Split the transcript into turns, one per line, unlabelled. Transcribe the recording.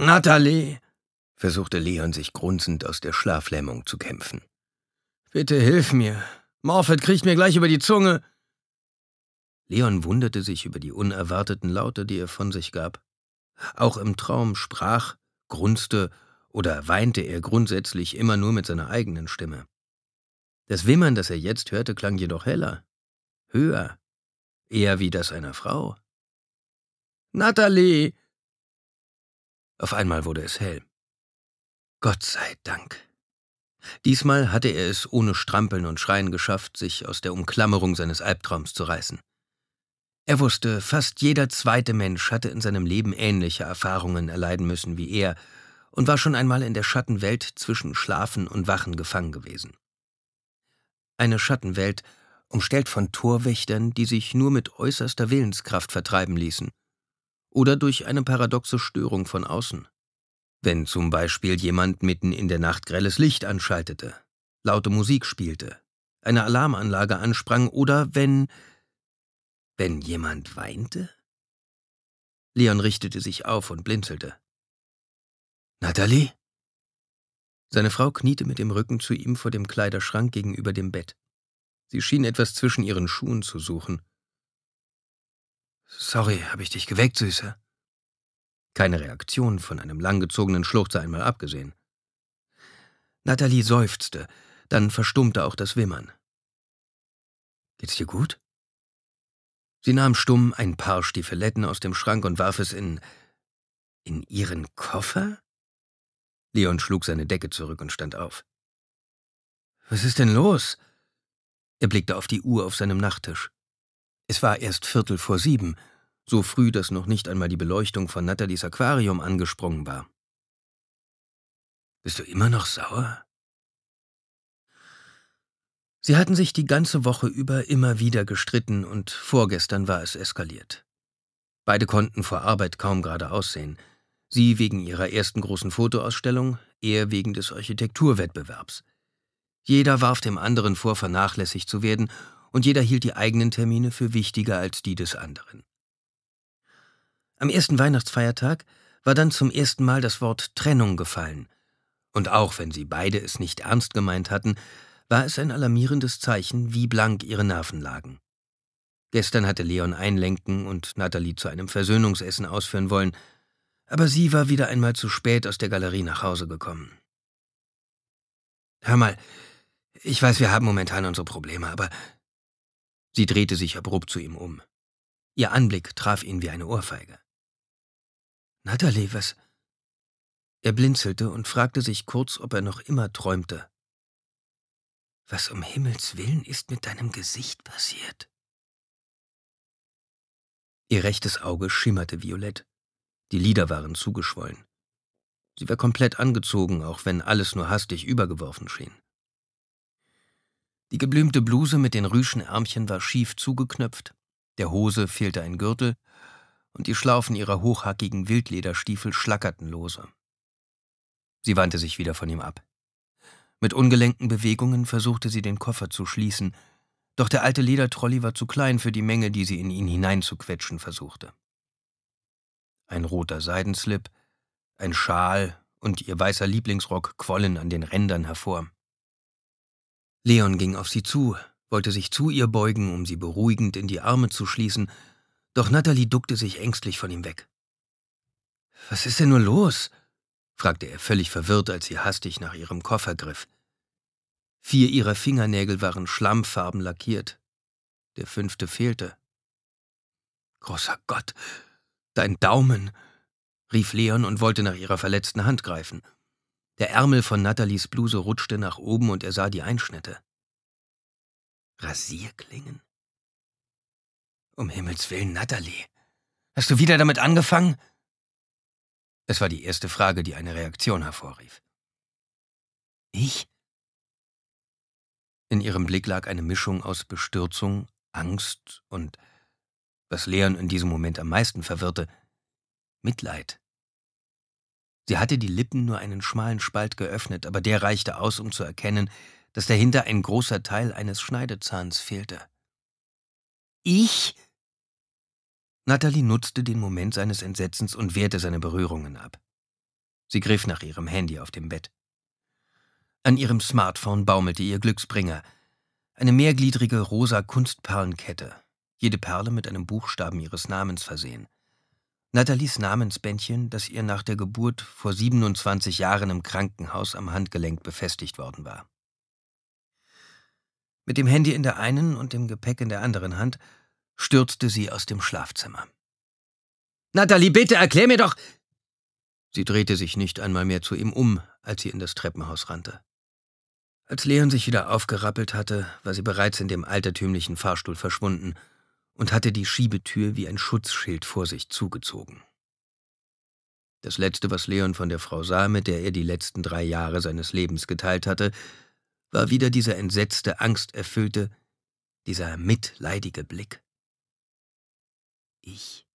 Natalie, versuchte Leon sich grunzend aus der Schlaflähmung zu kämpfen. Bitte hilf mir. Morfett kriecht mir gleich über die Zunge. Leon wunderte sich über die unerwarteten Laute, die er von sich gab. Auch im Traum sprach, grunzte oder weinte er grundsätzlich immer nur mit seiner eigenen Stimme. Das Wimmern, das er jetzt hörte, klang jedoch heller, höher, eher wie das einer Frau. Natalie, auf einmal wurde es hell. Gott sei Dank. Diesmal hatte er es ohne Strampeln und Schreien geschafft, sich aus der Umklammerung seines Albtraums zu reißen. Er wusste, fast jeder zweite Mensch hatte in seinem Leben ähnliche Erfahrungen erleiden müssen wie er und war schon einmal in der Schattenwelt zwischen Schlafen und Wachen gefangen gewesen. Eine Schattenwelt, umstellt von Torwächtern, die sich nur mit äußerster Willenskraft vertreiben ließen oder durch eine paradoxe Störung von außen. Wenn zum Beispiel jemand mitten in der Nacht grelles Licht anschaltete, laute Musik spielte, eine Alarmanlage ansprang oder wenn wenn jemand weinte? Leon richtete sich auf und blinzelte. Natalie? Seine Frau kniete mit dem Rücken zu ihm vor dem Kleiderschrank gegenüber dem Bett. Sie schien etwas zwischen ihren Schuhen zu suchen. Sorry, habe ich dich geweckt, Süße. Keine Reaktion, von einem langgezogenen Schluchzer einmal abgesehen. Nathalie seufzte, dann verstummte auch das Wimmern. Geht's dir gut? Sie nahm stumm ein paar Stiefeletten aus dem Schrank und warf es in. in ihren Koffer? Leon schlug seine Decke zurück und stand auf. Was ist denn los? Er blickte auf die Uhr auf seinem Nachttisch. Es war erst Viertel vor sieben, so früh, dass noch nicht einmal die Beleuchtung von Nathalies Aquarium angesprungen war. Bist du immer noch sauer? Sie hatten sich die ganze Woche über immer wieder gestritten und vorgestern war es eskaliert. Beide konnten vor Arbeit kaum gerade aussehen. Sie wegen ihrer ersten großen Fotoausstellung, er wegen des Architekturwettbewerbs. Jeder warf dem anderen vor, vernachlässigt zu werden und jeder hielt die eigenen Termine für wichtiger als die des anderen. Am ersten Weihnachtsfeiertag war dann zum ersten Mal das Wort Trennung gefallen, und auch wenn sie beide es nicht ernst gemeint hatten, war es ein alarmierendes Zeichen, wie blank ihre Nerven lagen. Gestern hatte Leon einlenken und Nathalie zu einem Versöhnungsessen ausführen wollen, aber sie war wieder einmal zu spät aus der Galerie nach Hause gekommen. Hör mal, ich weiß, wir haben momentan unsere Probleme, aber Sie drehte sich abrupt zu ihm um. Ihr Anblick traf ihn wie eine Ohrfeige. Natalie, was? Er blinzelte und fragte sich kurz, ob er noch immer träumte. Was um Himmels willen ist mit deinem Gesicht passiert? Ihr rechtes Auge schimmerte violett. Die Lider waren zugeschwollen. Sie war komplett angezogen, auch wenn alles nur hastig übergeworfen schien. Die geblümte Bluse mit den Rüschenärmchen war schief zugeknöpft, der Hose fehlte ein Gürtel und die Schlaufen ihrer hochhackigen Wildlederstiefel schlackerten lose. Sie wandte sich wieder von ihm ab. Mit ungelenken Bewegungen versuchte sie, den Koffer zu schließen, doch der alte Ledertrolli war zu klein für die Menge, die sie in ihn hineinzuquetschen versuchte. Ein roter Seidenslip, ein Schal und ihr weißer Lieblingsrock quollen an den Rändern hervor. Leon ging auf sie zu, wollte sich zu ihr beugen, um sie beruhigend in die Arme zu schließen, doch Natalie duckte sich ängstlich von ihm weg. Was ist denn nur los? fragte er völlig verwirrt, als sie hastig nach ihrem Koffer griff. Vier ihrer Fingernägel waren schlammfarben lackiert. Der fünfte fehlte. Großer Gott, dein Daumen! rief Leon und wollte nach ihrer verletzten Hand greifen. Der Ärmel von Nathalies Bluse rutschte nach oben und er sah die Einschnitte. Rasierklingen? Um Himmels willen, Nathalie, hast du wieder damit angefangen? Es war die erste Frage, die eine Reaktion hervorrief. Ich? In ihrem Blick lag eine Mischung aus Bestürzung, Angst und, was Leon in diesem Moment am meisten verwirrte, Mitleid. Sie hatte die Lippen nur einen schmalen Spalt geöffnet, aber der reichte aus, um zu erkennen, dass dahinter ein großer Teil eines Schneidezahns fehlte. Ich? Natalie nutzte den Moment seines Entsetzens und wehrte seine Berührungen ab. Sie griff nach ihrem Handy auf dem Bett. An ihrem Smartphone baumelte ihr Glücksbringer. Eine mehrgliedrige rosa Kunstperlenkette, jede Perle mit einem Buchstaben ihres Namens versehen. Nathalies Namensbändchen, das ihr nach der Geburt vor 27 Jahren im Krankenhaus am Handgelenk befestigt worden war. Mit dem Handy in der einen und dem Gepäck in der anderen Hand stürzte sie aus dem Schlafzimmer. Nathalie, bitte erklär mir doch! Sie drehte sich nicht einmal mehr zu ihm um, als sie in das Treppenhaus rannte. Als Leon sich wieder aufgerappelt hatte, war sie bereits in dem altertümlichen Fahrstuhl verschwunden und hatte die Schiebetür wie ein Schutzschild vor sich zugezogen. Das Letzte, was Leon von der Frau sah, mit der er die letzten drei Jahre seines Lebens geteilt hatte, war wieder dieser entsetzte, angsterfüllte, dieser mitleidige Blick. Ich